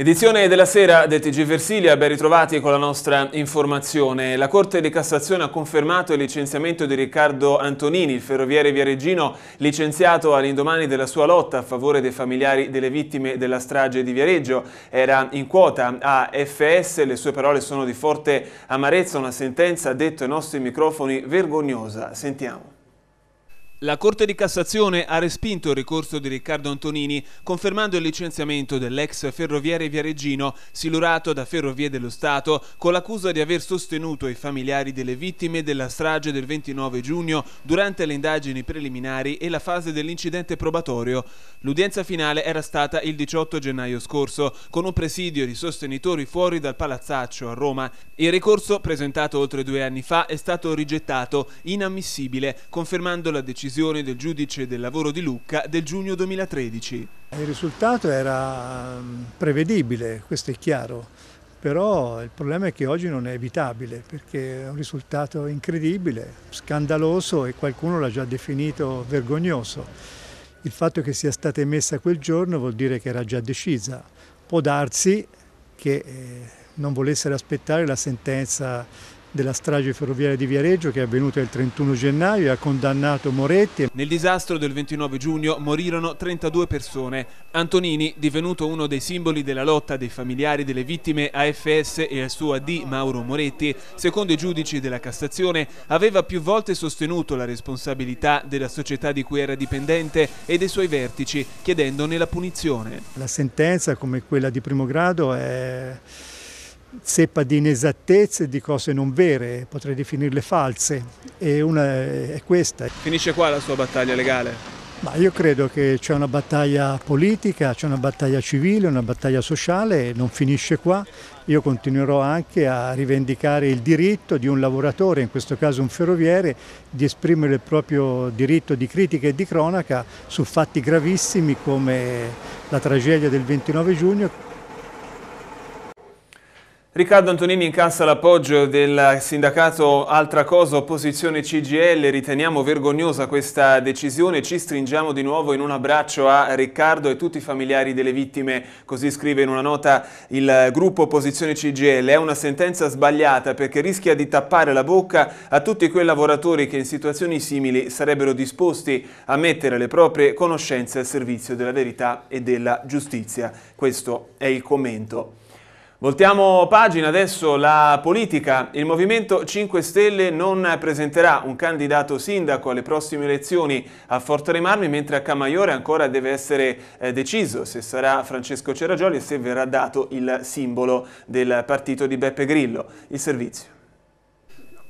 Edizione della sera del TG Versilia, ben ritrovati con la nostra informazione. La Corte di Cassazione ha confermato il licenziamento di Riccardo Antonini, il ferroviere viareggino, licenziato all'indomani della sua lotta a favore dei familiari delle vittime della strage di Viareggio. Era in quota a FS, le sue parole sono di forte amarezza, una sentenza, detto ai nostri microfoni, vergognosa. Sentiamo. La Corte di Cassazione ha respinto il ricorso di Riccardo Antonini, confermando il licenziamento dell'ex ferroviere viareggino, silurato da Ferrovie dello Stato, con l'accusa di aver sostenuto i familiari delle vittime della strage del 29 giugno durante le indagini preliminari e la fase dell'incidente probatorio. L'udienza finale era stata il 18 gennaio scorso, con un presidio di sostenitori fuori dal palazzaccio a Roma. Il ricorso, presentato oltre due anni fa, è stato rigettato, inammissibile, confermando la decisione decisione del giudice del lavoro di Lucca del giugno 2013. Il risultato era mm, prevedibile, questo è chiaro, però il problema è che oggi non è evitabile perché è un risultato incredibile, scandaloso e qualcuno l'ha già definito vergognoso. Il fatto che sia stata emessa quel giorno vuol dire che era già decisa. Può darsi che eh, non volessero aspettare la sentenza della strage ferroviaria di Viareggio che è avvenuta il 31 gennaio e ha condannato Moretti. Nel disastro del 29 giugno morirono 32 persone. Antonini, divenuto uno dei simboli della lotta dei familiari delle vittime AFS e al suo AD Mauro Moretti, secondo i giudici della Cassazione, aveva più volte sostenuto la responsabilità della società di cui era dipendente e dei suoi vertici, chiedendone la punizione. La sentenza, come quella di primo grado, è zeppa di inesattezze, di cose non vere, potrei definirle false, e una è questa. Finisce qua la sua battaglia legale? Ma io credo che c'è una battaglia politica, c'è una battaglia civile, una battaglia sociale, non finisce qua. Io continuerò anche a rivendicare il diritto di un lavoratore, in questo caso un ferroviere, di esprimere il proprio diritto di critica e di cronaca su fatti gravissimi come la tragedia del 29 giugno Riccardo Antonini incassa l'appoggio del sindacato Altra Cosa Opposizione CGL, riteniamo vergognosa questa decisione, ci stringiamo di nuovo in un abbraccio a Riccardo e tutti i familiari delle vittime, così scrive in una nota il gruppo Opposizione CGL, è una sentenza sbagliata perché rischia di tappare la bocca a tutti quei lavoratori che in situazioni simili sarebbero disposti a mettere le proprie conoscenze al servizio della verità e della giustizia. Questo è il commento. Voltiamo pagina adesso la politica. Il Movimento 5 Stelle non presenterà un candidato sindaco alle prossime elezioni a Forte Remarmi, mentre a Camaiore ancora deve essere eh, deciso se sarà Francesco Ceragioli e se verrà dato il simbolo del partito di Beppe Grillo. Il servizio.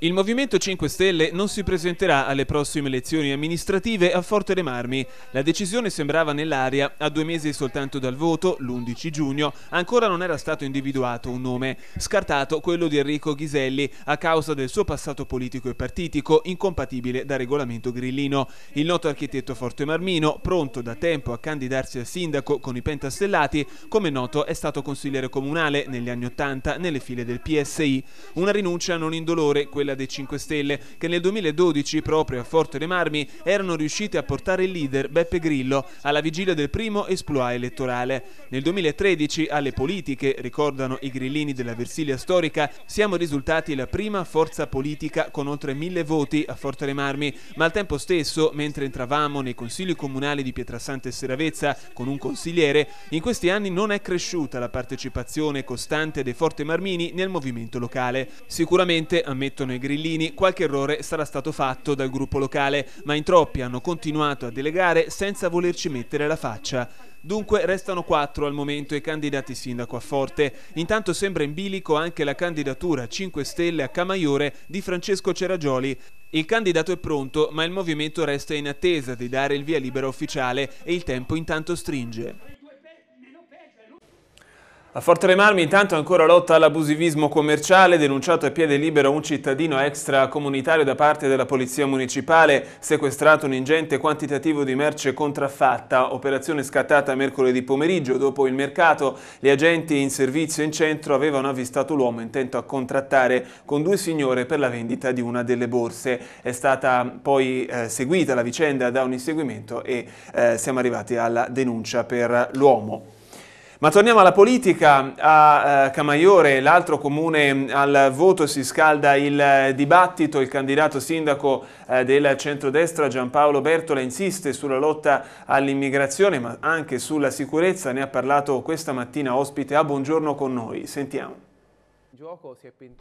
Il Movimento 5 Stelle non si presenterà alle prossime elezioni amministrative a Forte dei Marmi. La decisione sembrava nell'aria, a due mesi soltanto dal voto, l'11 giugno, ancora non era stato individuato un nome, scartato quello di Enrico Ghiselli a causa del suo passato politico e partitico, incompatibile da regolamento grillino. Il noto architetto Forte Marmino, pronto da tempo a candidarsi a sindaco con i pentastellati, come noto è stato consigliere comunale negli anni Ottanta nelle file del PSI. Una rinuncia non indolore, quella quella dei 5 Stelle, che nel 2012, proprio a Forte dei Marmi, erano riusciti a portare il leader Beppe Grillo alla vigilia del primo esploit elettorale. Nel 2013, alle politiche, ricordano i grillini della Versilia storica, siamo risultati la prima forza politica con oltre mille voti a Forte dei Marmi, ma al tempo stesso, mentre entravamo nei consigli comunali di Pietrasanta e Seravezza con un consigliere, in questi anni non è cresciuta la partecipazione costante dei Forte Marmini nel movimento locale. Sicuramente, ammettono i i grillini, qualche errore sarà stato fatto dal gruppo locale, ma in troppi hanno continuato a delegare senza volerci mettere la faccia. Dunque restano quattro al momento i candidati sindaco a Forte. Intanto sembra in bilico anche la candidatura 5 Stelle a Camaiore di Francesco Ceragioli. Il candidato è pronto, ma il movimento resta in attesa di dare il via libera ufficiale e il tempo intanto stringe. A Forte Marmi intanto ancora lotta all'abusivismo commerciale, denunciato a piede libero un cittadino extracomunitario da parte della Polizia Municipale, sequestrato un ingente quantitativo di merce contraffatta, operazione scattata mercoledì pomeriggio dopo il mercato. Gli agenti in servizio in centro avevano avvistato l'uomo intento a contrattare con due signore per la vendita di una delle borse. È stata poi eh, seguita la vicenda da un inseguimento e eh, siamo arrivati alla denuncia per l'uomo. Ma torniamo alla politica, a eh, Camaiore, l'altro comune mm, al voto, si scalda il eh, dibattito, il candidato sindaco eh, del centrodestra Giampaolo Bertola insiste sulla lotta all'immigrazione ma anche sulla sicurezza, ne ha parlato questa mattina ospite a Buongiorno con noi, sentiamo.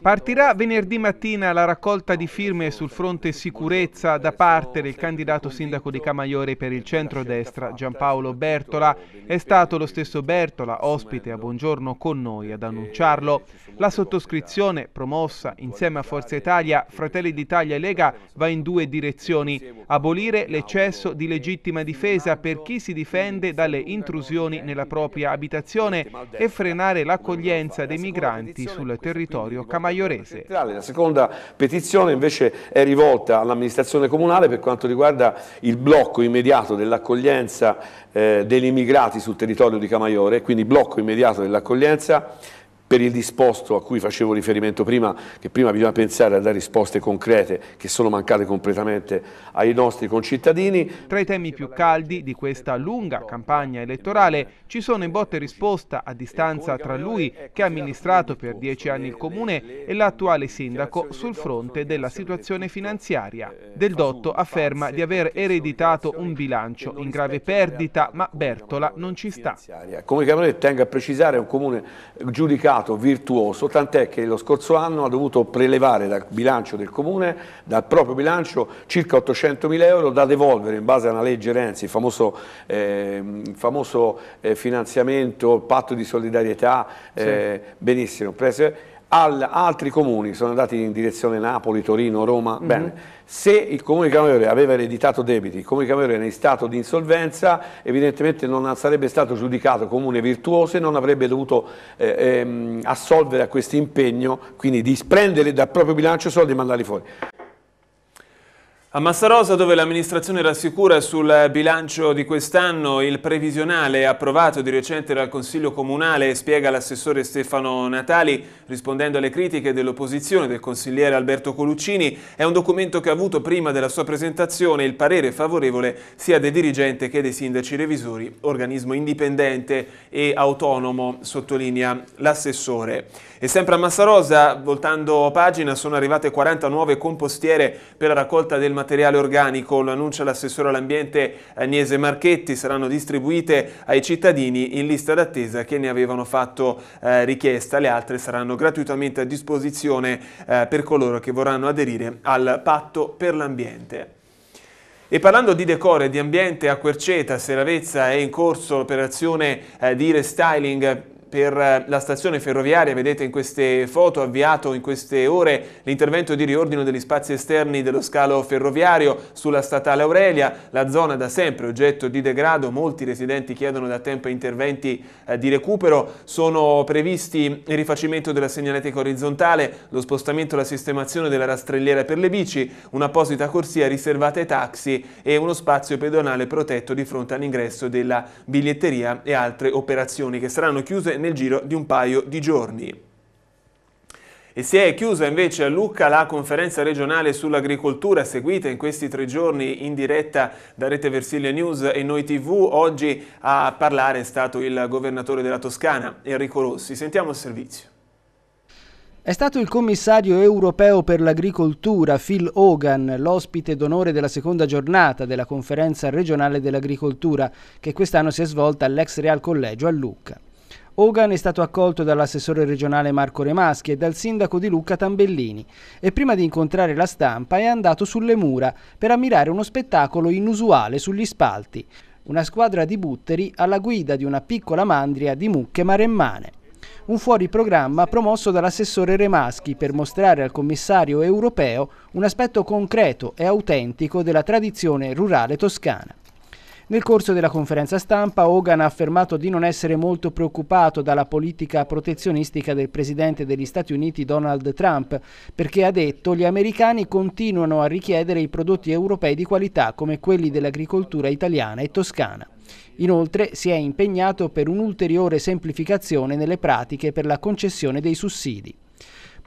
Partirà venerdì mattina la raccolta di firme sul fronte sicurezza da parte del candidato sindaco di Camaiore per il centro-destra, Giampaolo Bertola. È stato lo stesso Bertola, ospite a Buongiorno con noi, ad annunciarlo. La sottoscrizione, promossa insieme a Forza Italia, Fratelli diciamo, d'Italia e diciamo Lega, va in due direzioni. Abolire l'eccesso di legittima difesa per chi si difende dalle intrusioni nella propria abitazione e frenare l'accoglienza dei migranti sul territorio territorio camaiorese. La seconda petizione invece è rivolta all'amministrazione comunale per quanto riguarda il blocco immediato dell'accoglienza eh, degli immigrati sul territorio di Camaiore, quindi blocco immediato dell'accoglienza per il disposto a cui facevo riferimento prima, che prima bisogna pensare a dare risposte concrete che sono mancate completamente ai nostri concittadini. Tra i temi più caldi di questa lunga campagna elettorale ci sono in botte risposta a distanza tra lui che ha amministrato per dieci anni il comune e l'attuale sindaco sul fronte della situazione finanziaria. Del Dotto afferma di aver ereditato un bilancio in grave perdita, ma Bertola non ci sta. Come Camerone tenga a precisare è un comune giudicato stato virtuoso, tant'è che lo scorso anno ha dovuto prelevare dal bilancio del Comune, dal proprio bilancio, circa 800 mila euro da devolvere in base a una legge Renzi, il famoso, eh, famoso eh, finanziamento, il patto di solidarietà, sì. Eh, benissimo, prese, al, altri comuni, sono andati in direzione Napoli, Torino, Roma, mm -hmm. bene, se il comune di Camaiore aveva ereditato debiti, il comune di Camaiore era in stato di insolvenza, evidentemente non sarebbe stato giudicato comune virtuoso e non avrebbe dovuto eh, ehm, assolvere a questo impegno, quindi di spendere dal proprio bilancio soldi e mandarli fuori. A Massarosa, dove l'amministrazione rassicura sul bilancio di quest'anno, il previsionale approvato di recente dal Consiglio Comunale, spiega l'assessore Stefano Natali, rispondendo alle critiche dell'opposizione del consigliere Alberto Coluccini, è un documento che ha avuto prima della sua presentazione il parere favorevole sia dei dirigenti che dei sindaci revisori, organismo indipendente e autonomo, sottolinea l'assessore. E sempre a Massarosa, voltando pagina, sono arrivate 40 nuove compostiere per la raccolta del materiale organico, lo annuncia l'assessore all'ambiente Agnese Marchetti, saranno distribuite ai cittadini in lista d'attesa che ne avevano fatto eh, richiesta, le altre saranno gratuitamente a disposizione eh, per coloro che vorranno aderire al patto per l'ambiente. E parlando di decore e di ambiente, a Querceta, Seravezza è in corso l'operazione eh, di restyling per eh, la stazione ferroviaria, vedete in queste foto avviato in queste ore l'intervento di riordino degli spazi esterni dello scalo ferroviario sulla statale Aurelia, la zona da sempre oggetto di degrado, molti residenti chiedono da tempo interventi eh, di recupero, sono previsti il rifacimento della segnaletica orizzontale, lo spostamento e la sistemazione della rastrelliera per le bici, un'apposita corsia riservata ai taxi e uno spazio pedonale protetto di fronte all'ingresso della biglietteria e altre operazioni che saranno chiuse nel giro di un paio di giorni. E si è chiusa invece a Lucca la conferenza regionale sull'agricoltura seguita in questi tre giorni in diretta da Rete Versilia News e Noi TV. Oggi a parlare è stato il governatore della Toscana, Enrico Rossi. Sentiamo il servizio. È stato il commissario europeo per l'agricoltura Phil Hogan l'ospite d'onore della seconda giornata della conferenza regionale dell'agricoltura che quest'anno si è svolta all'ex Real Collegio a Lucca. Hogan è stato accolto dall'assessore regionale Marco Remaschi e dal sindaco di Lucca Tambellini e prima di incontrare la stampa è andato sulle mura per ammirare uno spettacolo inusuale sugli spalti, una squadra di butteri alla guida di una piccola mandria di mucche maremmane un fuori programma promosso dall'assessore Remaschi per mostrare al commissario europeo un aspetto concreto e autentico della tradizione rurale toscana. Nel corso della conferenza stampa Hogan ha affermato di non essere molto preoccupato dalla politica protezionistica del presidente degli Stati Uniti Donald Trump, perché ha detto gli americani continuano a richiedere i prodotti europei di qualità come quelli dell'agricoltura italiana e toscana. Inoltre si è impegnato per un'ulteriore semplificazione nelle pratiche per la concessione dei sussidi.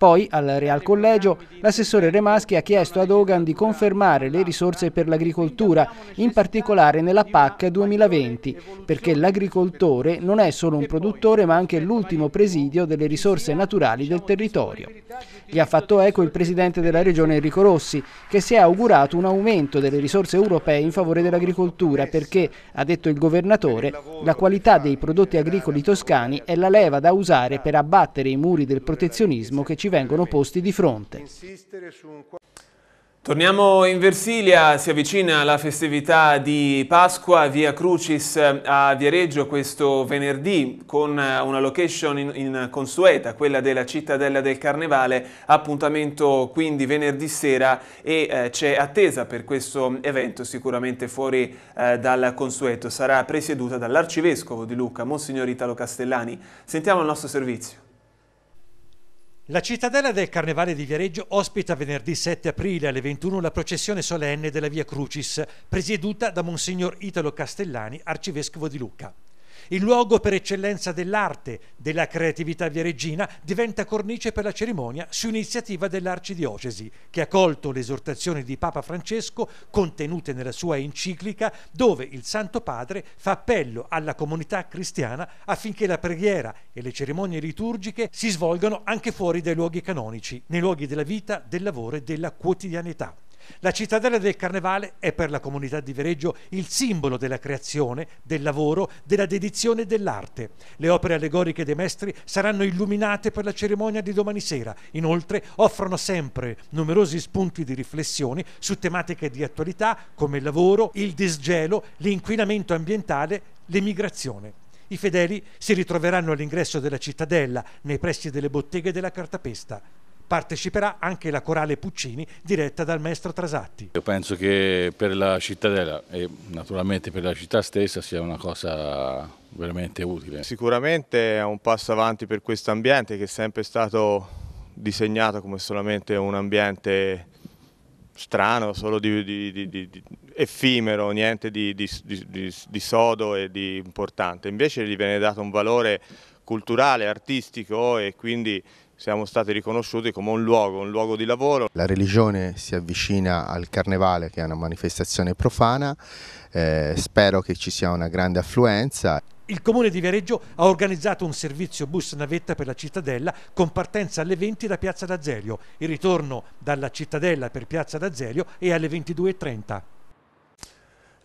Poi, al Real Collegio, l'assessore Remaschi ha chiesto ad Hogan di confermare le risorse per l'agricoltura, in particolare nella PAC 2020, perché l'agricoltore non è solo un produttore ma anche l'ultimo presidio delle risorse naturali del territorio. Gli ha fatto eco il presidente della regione Enrico Rossi, che si è augurato un aumento delle risorse europee in favore dell'agricoltura perché, ha detto il governatore, la qualità dei prodotti agricoli toscani è la leva da usare per abbattere i muri del protezionismo che ci vengono posti di fronte. Torniamo in Versilia, si avvicina la festività di Pasqua, via Crucis eh, a Viareggio questo venerdì con eh, una location in, in consueta, quella della cittadella del Carnevale, appuntamento quindi venerdì sera e eh, c'è attesa per questo evento sicuramente fuori eh, dal consueto, sarà presieduta dall'arcivescovo di Lucca, Monsignor Italo Castellani. Sentiamo il nostro servizio. La cittadella del Carnevale di Viareggio ospita venerdì 7 aprile alle 21 la processione solenne della Via Crucis, presieduta da Monsignor Italo Castellani, arcivescovo di Lucca. Il luogo per eccellenza dell'arte, della creatività viareggina, diventa cornice per la cerimonia su iniziativa dell'Arcidiocesi, che ha colto le esortazioni di Papa Francesco contenute nella sua enciclica, dove il Santo Padre fa appello alla comunità cristiana affinché la preghiera e le cerimonie liturgiche si svolgano anche fuori dai luoghi canonici, nei luoghi della vita, del lavoro e della quotidianità. La cittadella del Carnevale è per la comunità di Vereggio il simbolo della creazione, del lavoro, della dedizione e dell'arte. Le opere allegoriche dei maestri saranno illuminate per la cerimonia di domani sera. Inoltre offrono sempre numerosi spunti di riflessione su tematiche di attualità come il lavoro, il disgelo, l'inquinamento ambientale, l'emigrazione. I fedeli si ritroveranno all'ingresso della cittadella, nei pressi delle botteghe della cartapesta parteciperà anche la corale Puccini diretta dal maestro Trasatti. Io penso che per la cittadella e naturalmente per la città stessa sia una cosa veramente utile. Sicuramente è un passo avanti per questo ambiente che è sempre stato disegnato come solamente un ambiente strano, solo di, di, di, di effimero, niente di, sodo e di importante. Invece gli viene dato un valore culturale, artistico e quindi siamo stati riconosciuti come un luogo, un luogo di lavoro. La religione si avvicina al carnevale che è una manifestazione profana, eh, spero che ci sia una grande affluenza. Il comune di Viareggio ha organizzato un servizio bus navetta per la cittadella con partenza alle 20 da Piazza d'Azeglio Il ritorno dalla cittadella per Piazza d'Azeglio è alle 22.30.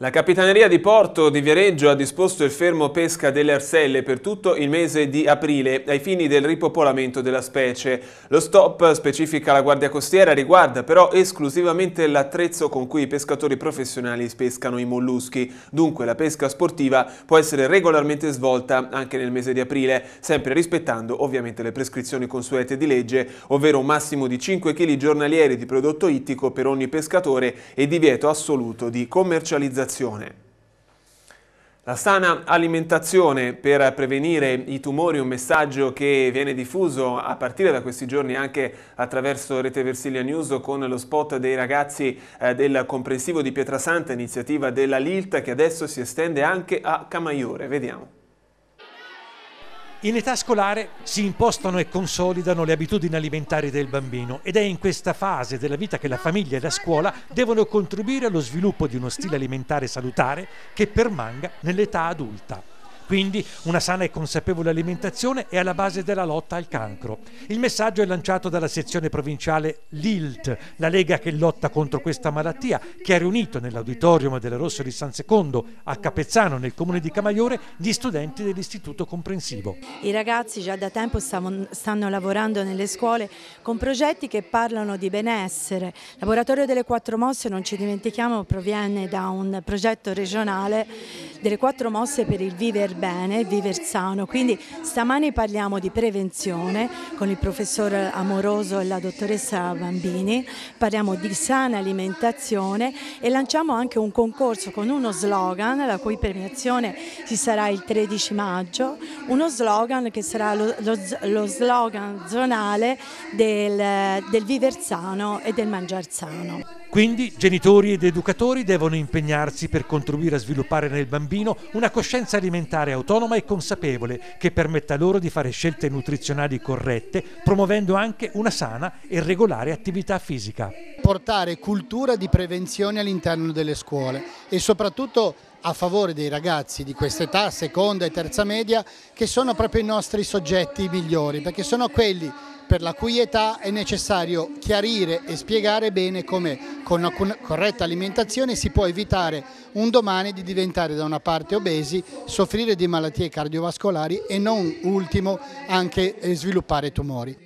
La Capitaneria di Porto di Viareggio ha disposto il fermo pesca delle arselle per tutto il mese di aprile ai fini del ripopolamento della specie. Lo stop, specifica la Guardia Costiera, riguarda però esclusivamente l'attrezzo con cui i pescatori professionali pescano i molluschi. Dunque la pesca sportiva può essere regolarmente svolta anche nel mese di aprile, sempre rispettando ovviamente le prescrizioni consuete di legge, ovvero un massimo di 5 kg giornalieri di prodotto ittico per ogni pescatore e divieto assoluto di commercializzazione alimentazione. La sana alimentazione per prevenire i tumori, un messaggio che viene diffuso a partire da questi giorni anche attraverso Rete Versilia News con lo spot dei ragazzi eh, del comprensivo di Pietrasanta, iniziativa della Lilt che adesso si estende anche a Camaiore. Vediamo. In età scolare si impostano e consolidano le abitudini alimentari del bambino ed è in questa fase della vita che la famiglia e la scuola devono contribuire allo sviluppo di uno stile alimentare salutare che permanga nell'età adulta. Quindi una sana e consapevole alimentazione è alla base della lotta al cancro. Il messaggio è lanciato dalla sezione provinciale LILT, la Lega che lotta contro questa malattia, che ha riunito nell'auditorium della Rosso di San Secondo a Capezzano, nel comune di Camaiore, gli studenti dell'istituto comprensivo. I ragazzi già da tempo stanno lavorando nelle scuole con progetti che parlano di benessere. Il laboratorio delle quattro mosse, non ci dimentichiamo, proviene da un progetto regionale delle quattro mosse per il vivere bene viver sano. Quindi stamani parliamo di prevenzione con il professor Amoroso e la dottoressa Bambini, parliamo di sana alimentazione e lanciamo anche un concorso con uno slogan, la cui premiazione si sarà il 13 maggio, uno slogan che sarà lo, lo, lo slogan zonale del, del viver sano e del mangiar sano. Quindi genitori ed educatori devono impegnarsi per contribuire a sviluppare nel bambino una coscienza alimentare autonoma e consapevole che permetta loro di fare scelte nutrizionali corrette, promuovendo anche una sana e regolare attività fisica. Portare cultura di prevenzione all'interno delle scuole e soprattutto a favore dei ragazzi di questa età, seconda e terza media, che sono proprio i nostri soggetti migliori, perché sono quelli per la cui età è necessario chiarire e spiegare bene come con una corretta alimentazione si può evitare un domani di diventare da una parte obesi, soffrire di malattie cardiovascolari e non ultimo anche eh, sviluppare tumori.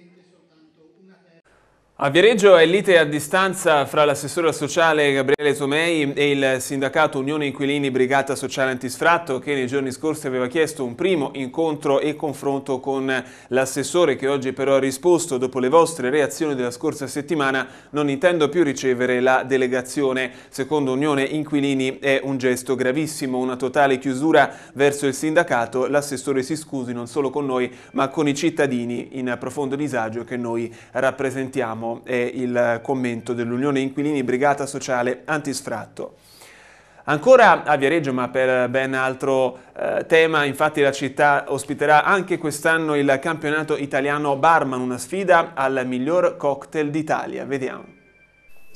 A Viareggio è lite a distanza fra l'assessore sociale Gabriele Tomei e il sindacato Unione Inquilini Brigata Sociale Antisfratto che nei giorni scorsi aveva chiesto un primo incontro e confronto con l'assessore che oggi però ha risposto dopo le vostre reazioni della scorsa settimana non intendo più ricevere la delegazione. Secondo Unione Inquilini è un gesto gravissimo, una totale chiusura verso il sindacato. L'assessore si scusi non solo con noi ma con i cittadini in profondo disagio che noi rappresentiamo è il commento dell'Unione Inquilini Brigata Sociale Antisfratto. Ancora a Viareggio, ma per ben altro eh, tema, infatti la città ospiterà anche quest'anno il campionato italiano Barman, una sfida al miglior cocktail d'Italia. Vediamo.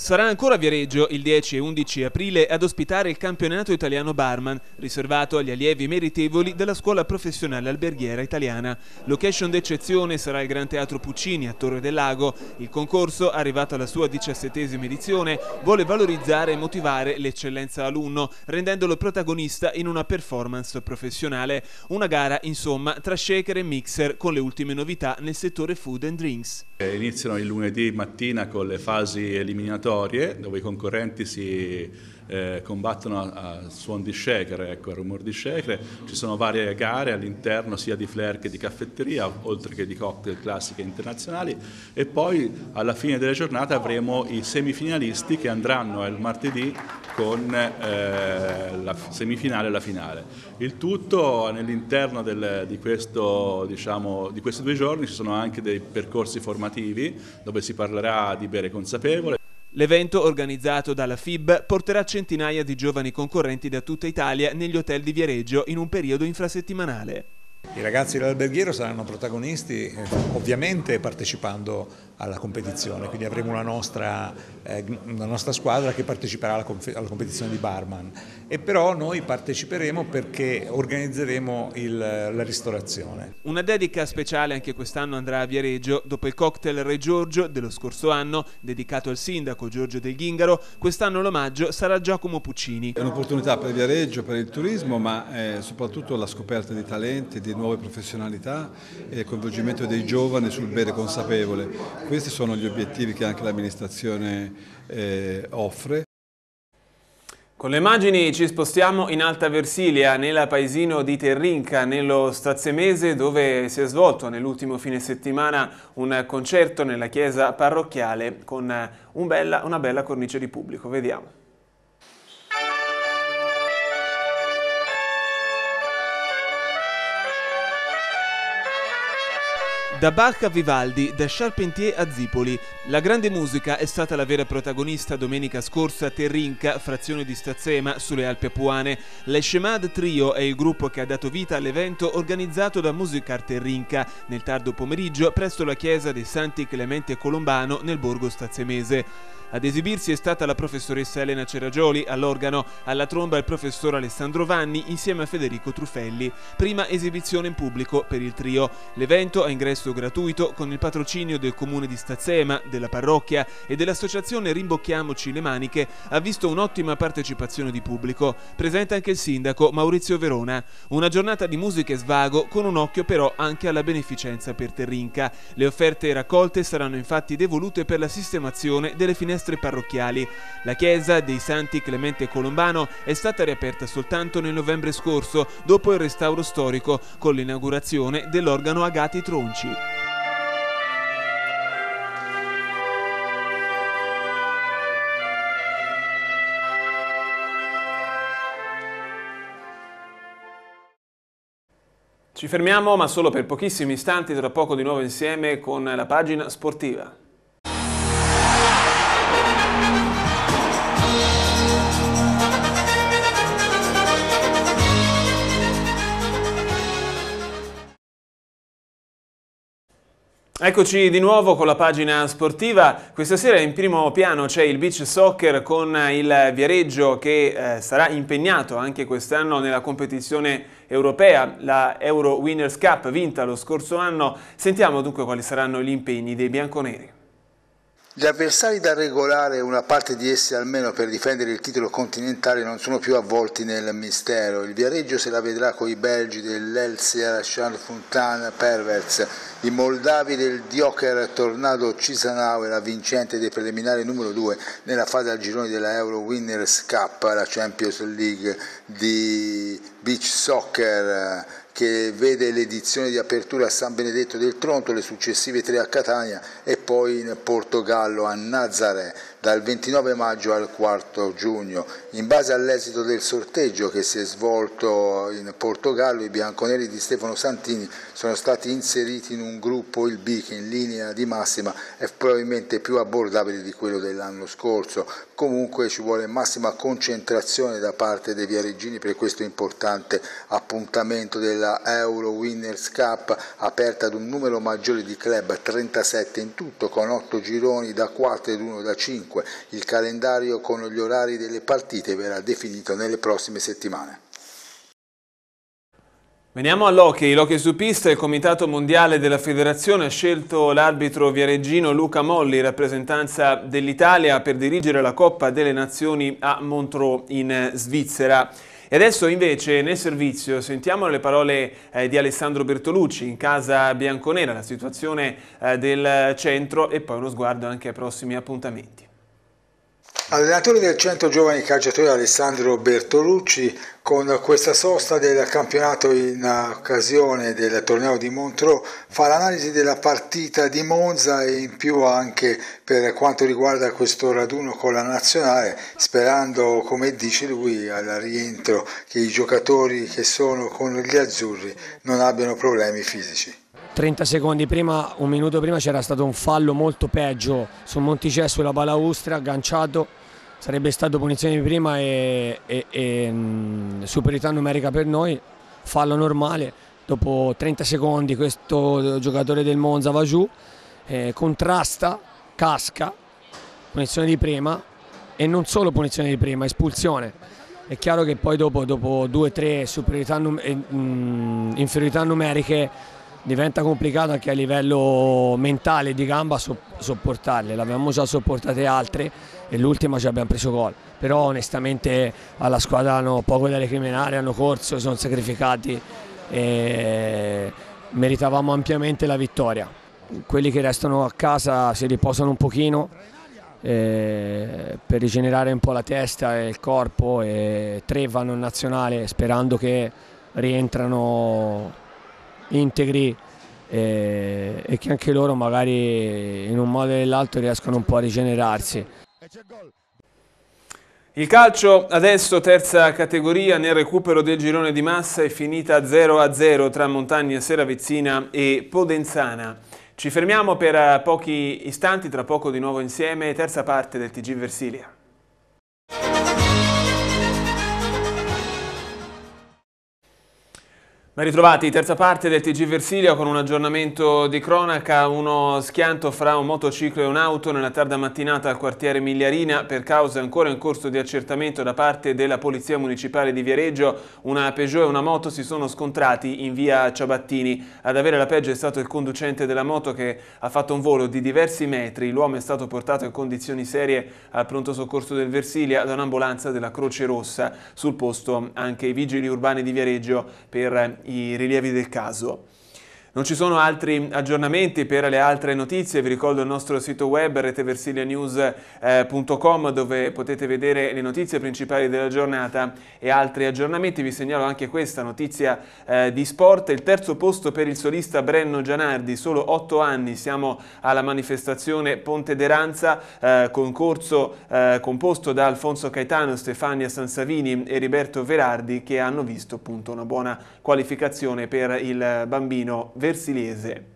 Sarà ancora Viareggio il 10 e 11 aprile ad ospitare il campionato italiano barman, riservato agli allievi meritevoli della scuola professionale alberghiera italiana. Location d'eccezione sarà il Gran Teatro Puccini a Torre del Lago. Il concorso, arrivato alla sua diciassettesima edizione, vuole valorizzare e motivare l'eccellenza alunno, rendendolo protagonista in una performance professionale. Una gara, insomma, tra shaker e mixer con le ultime novità nel settore food and drinks. Iniziano il lunedì mattina con le fasi eliminatorie storie dove i concorrenti si eh, combattono a, a, suon di shaker, ecco, a rumore di shaker, ci sono varie gare all'interno sia di flair che di caffetteria, oltre che di cocktail classiche internazionali e poi alla fine della giornata avremo i semifinalisti che andranno il martedì con eh, la semifinale e la finale. Il tutto nell'interno del, di, questo, diciamo, di questi due giorni ci sono anche dei percorsi formativi dove si parlerà di bere consapevole. L'evento, organizzato dalla FIB, porterà centinaia di giovani concorrenti da tutta Italia negli hotel di Viareggio in un periodo infrasettimanale. I ragazzi dell'alberghiero saranno protagonisti eh, ovviamente partecipando alla competizione, quindi avremo una nostra, eh, una nostra squadra che parteciperà alla, competizione di barman e però noi parteciperemo perché organizzeremo il, la ristorazione. Una dedica speciale anche quest'anno andrà a Viareggio, dopo il cocktail Re Giorgio dello scorso anno dedicato al sindaco Giorgio Del Ghingaro, quest'anno l'omaggio sarà Giacomo Puccini. È un'opportunità per Viareggio, per il turismo, ma eh, soprattutto la scoperta di talenti, di nuove professionalità e il coinvolgimento dei giovani sul bere consapevole questi sono gli obiettivi che anche l'amministrazione eh, offre. Con le immagini ci spostiamo in Alta Versilia, nel paesino di Terrinca, nello Stazzemese, dove si è svolto nell'ultimo fine settimana un concerto nella chiesa parrocchiale con eh, un bella, una bella cornice di pubblico. Vediamo. Da Bach a Vivaldi, da Charpentier a Zipoli, la grande musica è stata la vera protagonista domenica scorsa a Terrinca, frazione di Stazzema, sulle Alpi Apuane. L'Eshemad Trio è il gruppo che ha dato vita all'evento organizzato da Musicar Terrinca nel tardo pomeriggio presso la chiesa dei Santi Clemente Colombano nel borgo stazzemese. Ad esibirsi è stata la professoressa Elena Ceragioli, all'organo, alla tromba il professor Alessandro Vanni insieme a Federico Truffelli. Prima esibizione in pubblico per il trio. L'evento a ingresso gratuito con il patrocinio del comune di Stazzema, della parrocchia e dell'associazione Rimbocchiamoci le maniche ha visto un'ottima partecipazione di pubblico. Presente anche il sindaco Maurizio Verona. Una giornata di musica e svago con un occhio però anche alla beneficenza per Terrinca. Le offerte raccolte saranno infatti devolute per la sistemazione delle finestre pilastri parrocchiali. La chiesa dei Santi Clemente Colombano è stata riaperta soltanto nel novembre scorso, dopo il restauro storico, con l'inaugurazione dell'organo Agati Tronci. Ci fermiamo ma solo per pochissimi istanti, tra poco di nuovo insieme con la pagina sportiva. Eccoci di nuovo con la pagina sportiva, questa sera in primo piano c'è il beach soccer con il Viareggio che eh, sarà impegnato anche quest'anno nella competizione europea, la Euro Winners Cup vinta lo scorso anno, sentiamo dunque quali saranno gli impegni dei bianconeri. Gli avversari da regolare, una parte di essi almeno per difendere il titolo continentale, non sono più avvolti nel mistero. Il Viareggio se la vedrà con i belgi dell'Elsia Fontan Pervers, i moldavi del Dioker Tornado Cisanau e la vincente dei preliminari numero 2 nella fase al girone della Euro Winners Cup, la Champions League di beach soccer che vede l'edizione di apertura a San Benedetto del Tronto, le successive tre a Catania e poi in Portogallo a Nazaré dal 29 maggio al 4 giugno. In base all'esito del sorteggio che si è svolto in Portogallo, i bianconeri di Stefano Santini sono stati inseriti in un gruppo, il B, che in linea di massima è probabilmente più abbordabile di quello dell'anno scorso. Comunque ci vuole massima concentrazione da parte dei viareggini per questo importante appuntamento della Euro Winners Cup aperta ad un numero maggiore di club, 37 in tutto, con 8 gironi da 4 ed 1 da 5 2005. Il calendario con gli orari delle partite verrà definito nelle prossime settimane. Veniamo all'hockey, l'hockey su pista, il Comitato Mondiale della Federazione ha scelto l'arbitro viareggino Luca Molli, rappresentanza dell'Italia, per dirigere la Coppa delle Nazioni a Montreux in Svizzera. E adesso invece nel servizio sentiamo le parole eh, di Alessandro Bertolucci in casa bianconera, la situazione eh, del centro e poi uno sguardo anche ai prossimi appuntamenti. Allenatore del centro giovani calciatori Alessandro Bertolucci con questa sosta del campionato in occasione del torneo di Montreux fa l'analisi della partita di Monza e in più anche per quanto riguarda questo raduno con la nazionale sperando come dice lui al rientro che i giocatori che sono con gli azzurri non abbiano problemi fisici. 30 secondi prima, un minuto prima c'era stato un fallo molto peggio su Monticè sulla balaustra, agganciato, sarebbe stato punizione di prima e, e, e mm, superiorità numerica per noi, fallo normale, dopo 30 secondi questo giocatore del Monza va giù, eh, contrasta, casca, punizione di prima e non solo punizione di prima, espulsione. È chiaro che poi dopo, 2-3 o eh, mm, inferiorità numeriche diventa complicato anche a livello mentale di gamba sopportarle, l'abbiamo già sopportate altre e l'ultima ci abbiamo preso gol, però onestamente alla squadra hanno poco da recriminare, hanno corso, sono sacrificati e meritavamo ampiamente la vittoria. Quelli che restano a casa si riposano un pochino eh, per rigenerare un po' la testa e il corpo e tre vanno in nazionale sperando che rientrano integri e, eh, e che anche loro magari in un modo o nell'altro riescono un po' a rigenerarsi. Il calcio adesso terza categoria nel recupero del girone di massa è finita 0-0 tra Montagna Seravezzina e Podenzana. Ci fermiamo per eh, pochi istanti, tra poco di nuovo insieme, terza parte del TG Versilia. Ben ritrovati, terza parte del TG Versilia con un aggiornamento di cronaca, uno schianto fra un motociclo e un'auto nella tarda mattinata al quartiere Migliarina per causa ancora in corso di accertamento da parte della Polizia Municipale di Viareggio, una Peugeot e una moto si sono scontrati in via Ciabattini. Ad avere la peggio è stato il conducente della moto che ha fatto un volo di diversi metri, l'uomo è stato portato in condizioni serie al pronto soccorso del Versilia da un'ambulanza della Croce Rossa, sul posto anche i vigili urbani di Viareggio per i rilievi del caso non ci sono altri aggiornamenti per le altre notizie, vi ricordo il nostro sito web reteversilianews.com eh, dove potete vedere le notizie principali della giornata e altri aggiornamenti. Vi segnalo anche questa notizia eh, di sport, il terzo posto per il solista Brenno Gianardi, solo 8 anni, siamo alla manifestazione Ponte d'Eranza, eh, concorso eh, composto da Alfonso Caetano, Stefania Sansavini e Riberto Verardi che hanno visto appunto una buona qualificazione per il bambino Verardi. Versilese.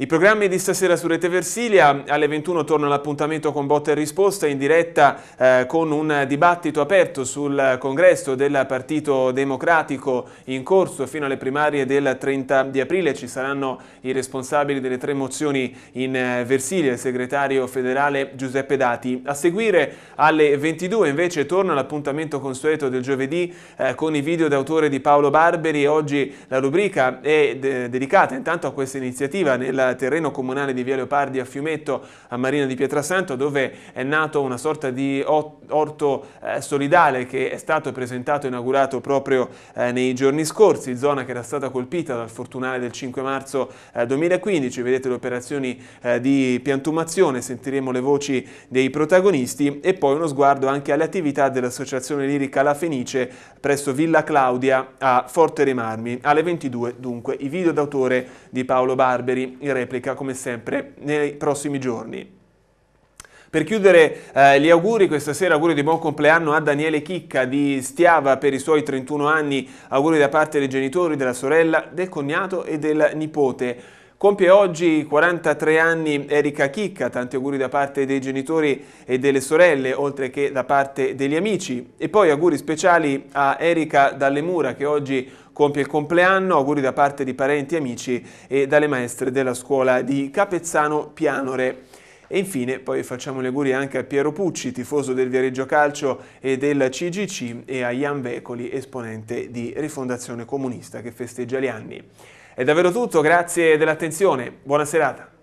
I programmi di stasera su Rete Versilia, alle 21 torna l'appuntamento con botta e risposta in diretta eh, con un dibattito aperto sul congresso del Partito Democratico in corso fino alle primarie del 30 di aprile. Ci saranno i responsabili delle tre mozioni in eh, Versilia, il segretario federale Giuseppe Dati. A seguire alle 22 invece torna l'appuntamento consueto del giovedì eh, con i video d'autore di Paolo Barberi. Oggi la rubrica è de dedicata intanto a questa iniziativa nella terreno comunale di Via Leopardi a Fiumetto, a Marina di Pietrasanto, dove è nato una sorta di orto eh, solidale che è stato presentato e inaugurato proprio eh, nei giorni scorsi, zona che era stata colpita dal fortunale del 5 marzo 2015. Eh, Vedete le operazioni di piantumazione, sentiremo le voci dei protagonisti e poi uno sguardo anche alle attività dell'Associazione Lirica La Fenice presso Villa Claudia a Forte Remarmi. Alle 22 dunque i video d'autore di Paolo Barberi, il replica come sempre nei prossimi giorni. Per chiudere eh, gli auguri, questa sera auguri di buon compleanno a Daniele Chicca di Stiava per i suoi 31 anni, auguri da parte dei genitori, della sorella, del cognato e del nipote. Compie oggi 43 anni Erika Chicca, tanti auguri da parte dei genitori e delle sorelle, oltre che da parte degli amici. E poi auguri speciali a Erika Dalle Mura che oggi compie il compleanno, auguri da parte di parenti, amici e dalle maestre della scuola di Capezzano Pianore. E infine poi facciamo gli auguri anche a Piero Pucci, tifoso del Viareggio Calcio e del CGC, e a Ian Vecoli, esponente di Rifondazione Comunista, che festeggia gli anni. È davvero tutto, grazie dell'attenzione, buona serata.